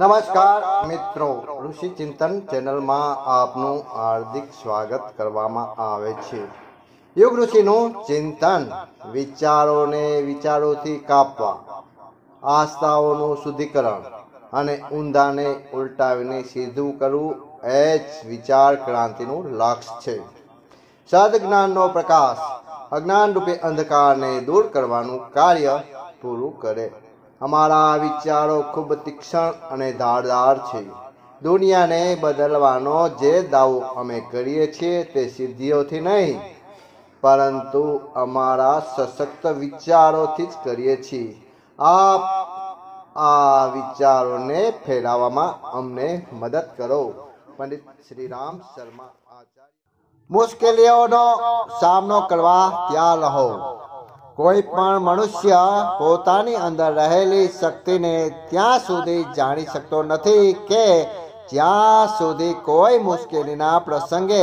નમસ્કાર મિત્રો ઋષિ ચિંતન ચેનલમાં આપનું હાર્દિક સ્વાગત કરવામાં આવે છે યુગ ઋષિનું ચિંતન વિચારોને વિચારોથી કાપવા આસ્થાઓનું શુદ્ધિકરણ અને ઊંધાને ઉલટાવીને સીધું કરવું એ જ વિચાર ક્રાંતિનું લક્ષ્ય છે સદજ્ઞાનનો પ્રકાશ અજ્ઞાન રૂપે અંધકારને દૂર કરવાનું કાર્ય પૂરું કરે અમારા વિચારો ખૂબ તીક્ષ્ણ અને ધારદાર છે દુનિયાને બદલવાનો જે દાવો અમે કરીએ છીએ તે સિદ્ધિઓથી નહીં પરંતુ અમારા સશક્ત વિચારોથી જ કરીએ છીએ આપ આ વિચારોને ફેલાવવામાં અમને મદદ કરો પંડિત શ્રી રામ શર્મા આચાર્ય મુશ્કેલીઓનો સામનો કરવા ત્યાં રહો કોઈ પણ મનુષ્ય પોતાની અંદર રહેલી શક્તિને ત્યાં સુધી જાણી શકતો નથી કે જ્યાં સુધી કોઈ મુશ્કેલીના પ્રસંગે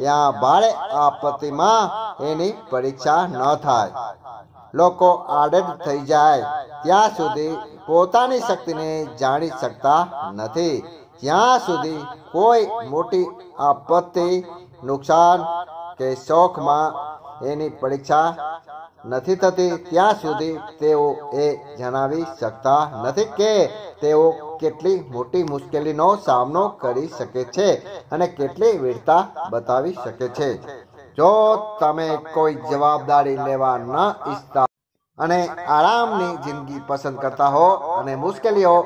ત્યાં ભારે આપત્તિમાં એની પરીક્ષા ન થાય લોકો આડેડ થઈ જાય ત્યાં સુધી પોતાની શક્તિને જાણી શકતા નથી જ્યાં સુધી કોઈ મોટી આપત્તિ નુકસાન કે શોખમાં એની પરીક્ષા નથી થતી ત્યાં સુધી તેઓ એ જણાવી શકતા નથી કે તેઓ કેટલી મોટી મુશ્કેલીનો સામનો કરી શકે છે અને કેટલી વીરતા બતાવી શકે છે જો તમે કોઈ જવાબદારી લેવા ન ઈચ્છતા અને આરામની જિંદગી પસંદ કરતા હો અને મુશ્કેલીઓ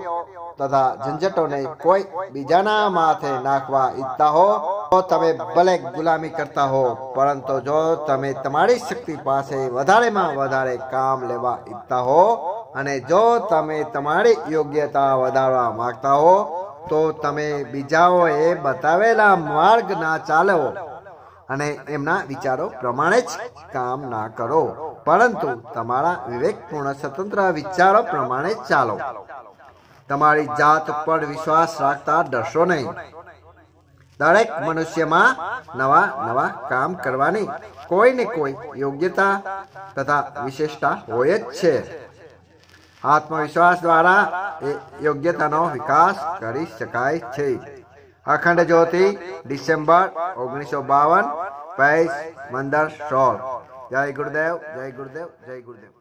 તથા ઝંઝટોને કોઈ બીજાના માથે નાખવા ઈચ્છતા હો તમે ભલે ગુલામી કરતા હો પરંતુ જો તમે તમારી શક્તિ પાસે વધારેમાં વધારે કામ લેવા ઈચ્છતા હો અને જો તમે તમારી યોગ્યતા વધારવા માંગતા હો તો તમે બીજાઓએ બતાવેલા માર્ગ ના ચાલો અને એમના વિચારો પ્રમાણે જ કામ ના કરો પરંતુ તમારા વિવેકપૂર્ણ સ્વતંત્ર વિચારો પ્રમાણે ચાલો તમારી જાત પર વિશ્વાસ રાખતા ડરશો નહીં દરેક મનુષ્યમાં નવા નવા કામ કરવાની કોઈ ને કોઈ યોગ્યતા તથા વિશેષતા હોય જ છે આત્મવિશ્વાસ દ્વારા એ યોગ્યતાનો વિકાસ કરી શકાય છે અખંડ જ્યોતિ ડિસેમ્બર ઓગણીસો બાવન પૈસ મંદર સોળ જય ગુરુદેવ જય ગુરુદેવ જય ગુરુદેવ